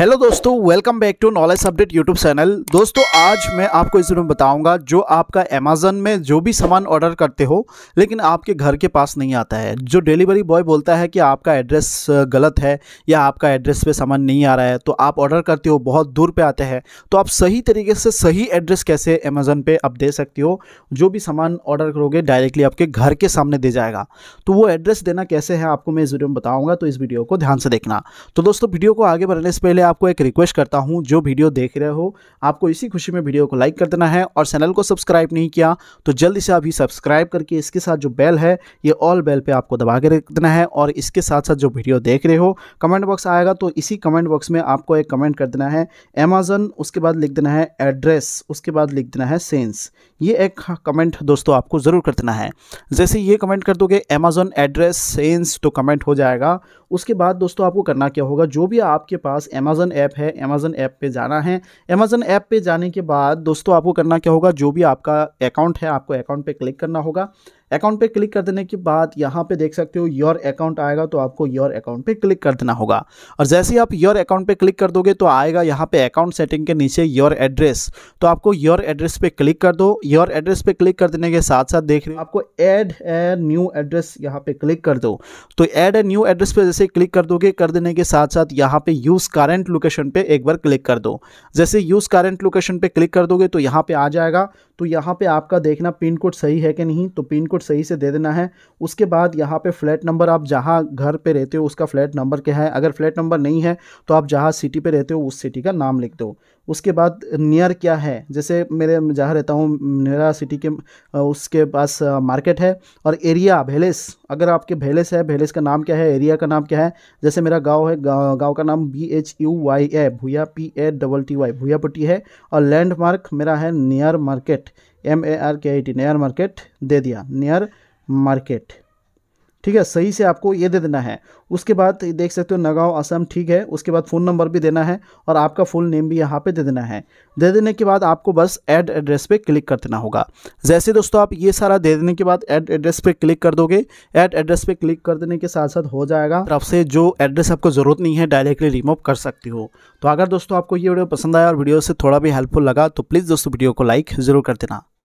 hello दोस्तों welcome back to knowledge update YouTube channel दोस्तों आज मैं आपको इस वीडियो में बताऊंगा जो आपका अमेजन में जो भी सामान ऑर्डर करते हो लेकिन आपके घर के पास नहीं आता है जो डिलीवरी बॉय बोलता है कि आपका एड्रेस गलत है या आपका एड्रेस पे सामान नहीं आ रहा है तो आप ऑर्डर करते हो बहुत दूर पर आते हैं तो आप सही तरीके से सही एड्रेस कैसे अमेजन पर आप दे सकते हो जो भी सामान ऑर्डर करोगे डायरेक्टली आपके घर के सामने दे जाएगा तो वो एड्रेस देना कैसे है आपको मैं इस वीडियो में बताऊँगा तो इस वीडियो को ध्यान से देखना तो दोस्तों वीडियो को आगे बढ़ने से पहले आपको एक रिक्वेस्ट करता हूँ जो वीडियो देख रहे हो आपको इसी खुशी में वीडियो को लाइक कर देना है और चैनल को सब्सक्राइब नहीं किया तो जल्दी से अभी सब्सक्राइब करके इसके साथ जो बेल है ये ऑल बेल पर आपको दबा के रख देना है और इसके साथ साथ जो वीडियो देख रहे हो कमेंट बॉक्स आएगा तो इसी कमेंट बॉक्स में आपको एक कमेंट कर देना है अमेजन उसके बाद लिख देना है एड्रेस उसके बाद लिख देना है सेंस ये एक कमेंट दोस्तों आपको ज़रूर कर देना है जैसे ये कमेंट कर दोगे अमेजोन एड्रेस सेंस तो कमेंट हो जाएगा उसके बाद दोस्तों आपको करना क्या होगा जो भी आपके पास अमेज़न ऐप है अमेज़न ऐप पे जाना है अमेज़न ऐप पे जाने के बाद दोस्तों आपको करना क्या होगा जो भी आपका अकाउंट है आपको अकाउंट पे क्लिक करना होगा अकाउंट पे क्लिक कर देने के बाद यहाँ पे देख सकते हो योर अकाउंट आएगा तो आपको योर अकाउंट पे क्लिक कर देना होगा और जैसे ही आप योर अकाउंट पे क्लिक कर दोगे तो आएगा यहाँ पे अकाउंट सेटिंग के नीचे योर एड्रेस तो आपको योर एड्रेस पे क्लिक कर दो योर एड्रेस पे क्लिक कर देने के साथ साथ देख रहे हो आपको एड ए न्यू एड्रेस यहाँ पे क्लिक कर दो तो एड ए न्यू एड्रेस पे जैसे क्लिक कर दोगे कर देने के साथ साथ यहाँ पे यूज़ करेंट लोकेशन पे एक बार क्लिक कर दो जैसे यूज़ करेंट लोकेशन पे क्लिक कर दोगे तो यहाँ पे आ जाएगा तो यहाँ पे आपका देखना पिन कोड सही है कि नहीं तो पिन कोड पासपोर्ट सही से दे देना है उसके बाद यहाँ पे फ्लैट नंबर आप जहाँ घर पे रहते हो उसका फ्लैट नंबर क्या है अगर फ्लैट नंबर नहीं है तो आप जहाँ सिटी पे रहते हो उस सिटी का नाम लिख दो उसके बाद नियर क्या है जैसे मेरे जहाँ रहता हूँ नेरा सिटी के उसके पास मार्केट है और एरिया भेलेस अगर आपके भेलेस है भेलेस का नाम क्या है एरिया का नाम क्या है जैसे मेरा गांव है गांव गाँव का नाम B H U Y A Bhuya P A double T Y Bhuya Patti है और लैंडमार्क मेरा है near market M A R K I T near market दे दिया नियर मार्केट ठीक है सही से आपको ये दे देना है उसके बाद देख सकते हो नगाव असम ठीक है उसके बाद फ़ोन नंबर भी देना है और आपका फुल नेम भी यहाँ पे दे देना है दे देने के बाद आपको बस ऐड एड्रेस पे क्लिक कर देना होगा जैसे दोस्तों आप ये सारा दे देने के बाद ऐड एड्रेस पे क्लिक कर दोगे ऐड एड्रेस पे क्लिक कर देने के साथ साथ हो जाएगा तरफ से जो एड्रेस आपको ज़रूरत नहीं है डायरेक्टली रिमूव कर सकती हो तो अगर दोस्तों आपको ये वीडियो पसंद आया और वीडियो से थोड़ा भी हेल्पफुल लगा तो प्लीज़ दोस्तों वीडियो को लाइक ज़रूर कर देना